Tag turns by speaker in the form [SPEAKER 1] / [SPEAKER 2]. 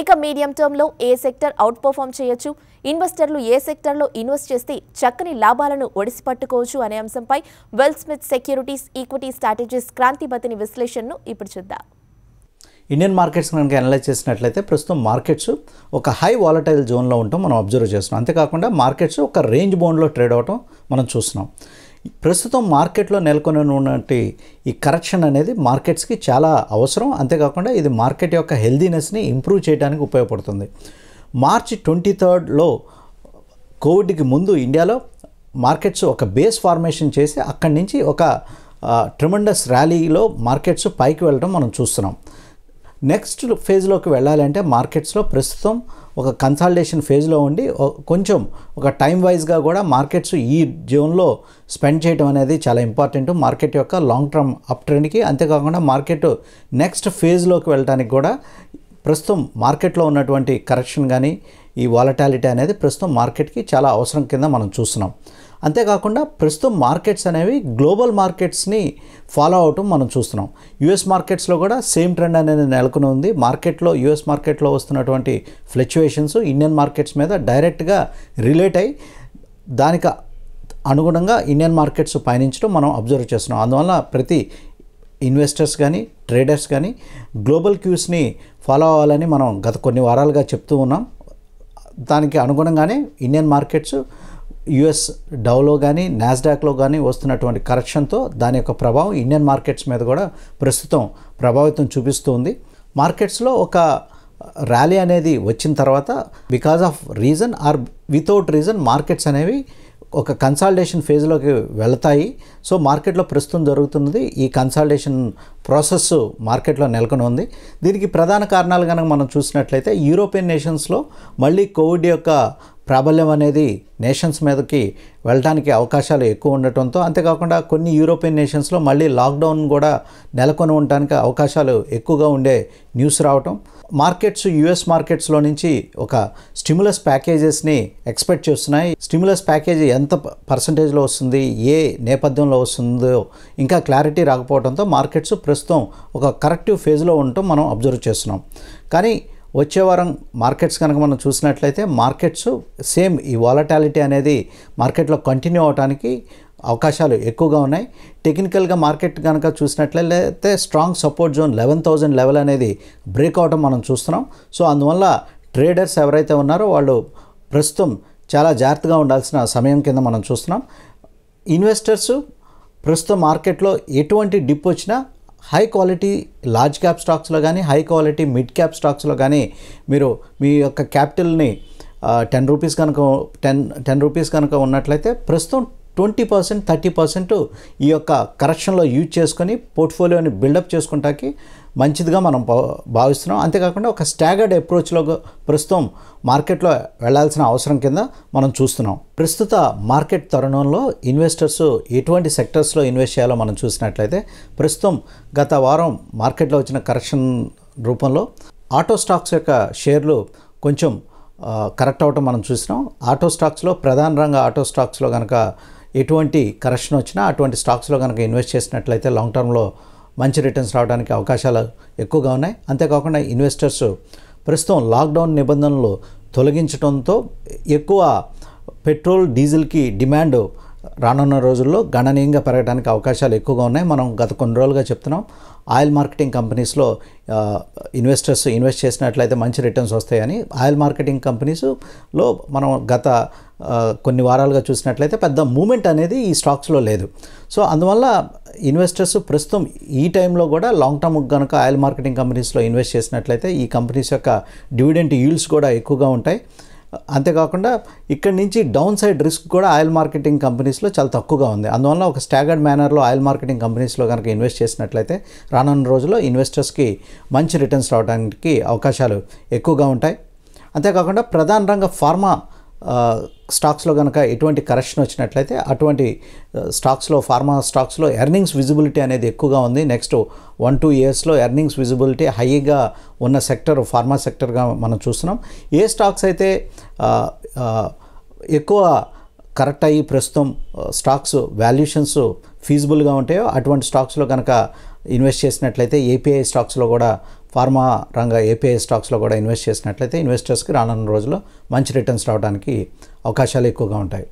[SPEAKER 1] ఇక మీడియం టర్మ్లో ఏ sector out perform చేయొచ్చు ఇన్వెస్టర్లు ఏ సెక్టర్లో ఇన్వెస్ట్ చేస్తే చక్కని లాభాలను ఒడిసిపట్టుకోవచ్చు అనే అంశంపై well smith securities equity strategies Kranthi Bathini విశ్లేషణను ఇప్పుడు చూద్దాం ఇండియన్ మార్కెట్స్ కనుక అనలైజ్ చేసినట్లయితే ప్రస్తుతం మార్కెట్స్ ఒక హై వాలటైల్ జోన్లో ఉంటాం మనం అబ్జర్వ్ చేస్తున్నాం అంతేకాకుండా మార్కెట్స్ ఒక రేంజ్ బోన్లో ట్రేడ్ అవటం మనం చూస్తున్నాం ప్రస్తుతం మార్కెట్లో నెలకొని ఉన్నటువంటి ఈ కరెక్షన్ అనేది మార్కెట్స్కి చాలా అవసరం అంతేకాకుండా ఇది మార్కెట్ యొక్క హెల్దీనెస్ని ఇంప్రూవ్ చేయడానికి ఉపయోగపడుతుంది మార్చి ట్వంటీ థర్డ్లో కోవిడ్కి ముందు ఇండియాలో మార్కెట్స్ ఒక బేస్ ఫార్మేషన్ చేసి అక్కడి నుంచి ఒక ట్రిమండస్ ర్యాలీలో మార్కెట్స్ పైకి వెళ్ళడం మనం చూస్తున్నాం నెక్స్ట్ ఫేజ్లోకి వెళ్ళాలంటే మార్కెట్స్లో ప్రస్తుతం ఒక కన్సల్టేషన్ ఫేజ్లో ఉండి కొంచెం ఒక టైం వైజ్గా కూడా మార్కెట్స్ ఈ జోన్లో స్పెండ్ చేయడం అనేది చాలా ఇంపార్టెంట్ మార్కెట్ యొక్క లాంగ్ టర్మ్ అప్ ట్రెండ్కి అంతేకాకుండా మార్కెట్ నెక్స్ట్ ఫేజ్లోకి వెళ్ళడానికి కూడా ప్రస్తుతం మార్కెట్లో ఉన్నటువంటి కరెక్షన్ కానీ ఈ వాలటాలిటీ అనేది ప్రస్తుతం మార్కెట్కి చాలా అవసరం కింద మనం చూస్తున్నాం అంతేకాకుండా ప్రస్తుతం మార్కెట్స్ అనేవి గ్లోబల్ మార్కెట్స్ని ఫాలో అవటం మనం చూస్తున్నాం యుఎస్ మార్కెట్స్లో కూడా సేమ్ ట్రెండ్ అనేది నెలకొని ఉంది మార్కెట్లో యుఎస్ మార్కెట్లో వస్తున్నటువంటి ఫ్లక్చుయేషన్స్ ఇండియన్ మార్కెట్స్ మీద డైరెక్ట్గా రిలేట్ అయ్యి దానికి అనుగుణంగా ఇండియన్ మార్కెట్స్ పయనించడం మనం అబ్జర్వ్ చేస్తున్నాం అందువల్ల ప్రతి ఇన్వెస్టర్స్ కానీ ట్రేడర్స్ కానీ గ్లోబల్ క్యూస్ని ఫాలో అవ్వాలని మనం గత కొన్ని వారాలుగా చెప్తూ ఉన్నాం దానికి అనుగుణంగానే ఇండియన్ మార్కెట్స్ యుఎస్ డౌలో కానీ నాస్డాక్లో కానీ వస్తున్నటువంటి కరెక్షన్తో దాని యొక్క ప్రభావం ఇండియన్ మార్కెట్స్ మీద కూడా ప్రస్తుతం ప్రభావితం చూపిస్తుంది మార్కెట్స్లో ఒక ర్యాలీ అనేది వచ్చిన తర్వాత because of reason or without reason markets అనేవి ఒక కన్సాలిడేషన్ ఫేజ్లోకి వెళతాయి సో మార్కెట్లో ప్రస్తుతం జరుగుతున్నది ఈ కన్సాలిడేషన్ ప్రాసెస్ మార్కెట్లో నెలకొని ఉంది దీనికి ప్రధాన కారణాలు కనుక మనం చూసినట్లయితే యూరోపియన్ నేషన్స్లో మళ్ళీ కోవిడ్ యొక్క ప్రాబల్యం అనేది నేషన్స్ మీదకి వెళ్ళడానికి అవకాశాలు ఎక్కువ ఉండటంతో అంతేకాకుండా కొన్ని యూరోపియన్ నేషన్స్లో మళ్ళీ లాక్డౌన్ కూడా నెలకొని ఉండటానికి అవకాశాలు ఎక్కువగా ఉండే న్యూస్ రావటం మార్కెట్స్ యుఎస్ మార్కెట్స్లో నుంచి ఒక స్టిమ్యులస్ ప్యాకేజెస్ని ఎక్స్పెక్ట్ చేస్తున్నాయి స్టిమ్యులస్ ప్యాకేజ్ ఎంత పర్సంటేజ్లో వస్తుంది ఏ నేపథ్యంలో వస్తుందో ఇంకా క్లారిటీ రాకపోవడంతో మార్కెట్స్ ప్రస్తుతం ఒక కరెక్టివ్ ఫేజ్లో ఉండటం మనం అబ్జర్వ్ చేస్తున్నాం కానీ వచ్చే వారం మార్కెట్స్ కనుక మనం చూసినట్లయితే మార్కెట్స్ సేమ్ ఈ వాలటాలిటీ అనేది మార్కెట్లో కంటిన్యూ అవడానికి అవకాశాలు ఎక్కువగా ఉన్నాయి టెక్నికల్గా మార్కెట్ కనుక చూసినట్లయితే strong support zone eleven thousand level అనేది బ్రేక్ అవడం మనం చూస్తున్నాం సో అందువల్ల ట్రేడర్స్ ఎవరైతే ఉన్నారో వాళ్ళు ప్రస్తుతం చాలా జాగ్రత్తగా ఉండాల్సిన సమయం కింద మనం చూస్తున్నాం ఇన్వెస్టర్స్ ప్రస్తుత మార్కెట్లో ఎటువంటి డిప్ వచ్చినా హై క్వాలిటీ లార్జ్ క్యాప్ స్టాక్స్లో కానీ హై క్వాలిటీ మిడ్ క్యాప్ స్టాక్స్లో కానీ మీరు మీ యొక్క క్యాపిటల్ని టెన్ రూపీస్ కనుక టెన్ టెన్ రూపీస్ కనుక ఉన్నట్లయితే ప్రస్తుతం ట్వంటీ పర్సెంట్ థర్టీ పర్సెంట్ ఈ యొక్క కరెక్షన్లో యూజ్ చేసుకొని పోర్ట్ఫోలియోని బిల్డప్ చేసుకుంటాకి మంచిదిగా మనం భావిస్తున్నాం అంతేకాకుండా ఒక స్టాగర్డ్ అప్రోచ్లో ప్రస్తుతం మార్కెట్లో వెళ్లాల్సిన అవసరం కింద మనం చూస్తున్నాం ప్రస్తుత మార్కెట్ తరుణంలో ఇన్వెస్టర్స్ ఎటువంటి సెక్టర్స్లో ఇన్వెస్ట్ చేయాలో మనం చూసినట్లయితే ప్రస్తుతం గత వారం మార్కెట్లో వచ్చిన కరెక్షన్ రూపంలో ఆటో స్టాక్స్ యొక్క షేర్లు కొంచెం కరెక్ట్ అవటం మనం చూసినాం ఆటో స్టాక్స్లో ప్రధాన రంగ ఆటో స్టాక్స్లో కనుక ఎటువంటి కరెక్షన్ వచ్చినా అటువంటి స్టాక్స్లో కనుక ఇన్వెస్ట్ చేసినట్లయితే లాంగ్ టర్మ్లో మంచి రిటర్న్స్ రావడానికి అవకాశాలు ఎక్కువగా ఉన్నాయి అంతేకాకుండా ఇన్వెస్టర్స్ ప్రస్తుతం లాక్డౌన్ నిబంధనలు తొలగించడంతో ఎక్కువ పెట్రోల్ డీజిల్కి డిమాండ్ రానున్న రోజుల్లో గణనీయంగా పెరగడానికి అవకాశాలు ఎక్కువగా ఉన్నాయి మనం గత కొన్ని రోజులుగా చెప్తున్నాం ఆయిల్ మార్కెటింగ్ కంపెనీస్లో ఇన్వెస్టర్స్ ఇన్వెస్ట్ చేసినట్లయితే మంచి రిటర్న్స్ వస్తాయని ఆయిల్ మార్కెటింగ్ కంపెనీస్లో మనం గత కొన్ని వారాలుగా చూసినట్లయితే పెద్ద మూమెంట్ అనేది ఈ స్టాక్స్లో లేదు సో అందువల్ల ఇన్వెస్టర్స్ ప్రస్తుతం ఈ టైంలో కూడా లాంగ్ టర్మ్ కనుక ఆయిల్ మార్కెటింగ్ కంపెనీస్లో ఇన్వెస్ట్ చేసినట్లయితే ఈ కంపెనీస్ యొక్క డివిడెంట్ ఈల్డ్స్ కూడా ఎక్కువగా ఉంటాయి అంతేకాకుండా ఇక్కడి నుంచి డౌన్ సైడ్ రిస్క్ కూడా ఆయిల్ మార్కెటింగ్ కంపెనీస్లో చాలా తక్కువగా ఉంది అందువల్ల ఒక స్టాగర్డ్ మేనర్లో ఆయిల్ మార్కెటింగ్ కంపెనీస్లో కనుక ఇన్వెస్ట్ చేసినట్లయితే రానున్న రోజుల్లో ఇన్వెస్టర్స్కి మంచి రిటర్న్స్ రావడానికి అవకాశాలు ఎక్కువగా ఉంటాయి అంతేకాకుండా ప్రధాన రంగ ఫార్మా స్టాక్స్లో కనుక ఎటువంటి కరెక్షన్ వచ్చినట్లయితే అటువంటి స్టాక్స్లో ఫార్మా స్టాక్స్లో ఎర్నింగ్స్ విజిబిలిటీ అనేది ఎక్కువగా ఉంది నెక్స్ట్ వన్ టూ ఇయర్స్లో ఎర్నింగ్స్ విజిబిలిటీ హైగా ఉన్న సెక్టర్ ఫార్మా సెక్టర్గా మనం చూస్తున్నాం ఏ స్టాక్స్ అయితే ఎక్కువ కరెక్ట్ అయ్యి ప్రస్తుతం స్టాక్స్ వాల్యుయేషన్స్ ఫీజిబుల్గా ఉంటాయో అటువంటి స్టాక్స్లో కనుక ఇన్వెస్ట్ చేసినట్లయితే ఏపీఐ స్టాక్స్లో కూడా ఫార్మా రంగ ఏపీఐ స్టాక్స్లో కూడా ఇన్వెస్ట్ చేసినట్లయితే ఇన్వెస్టర్స్కి రానున్న రోజుల్లో మంచి రిటర్న్స్ రావడానికి అవకాశాలు ఎక్కువగా ఉంటాయి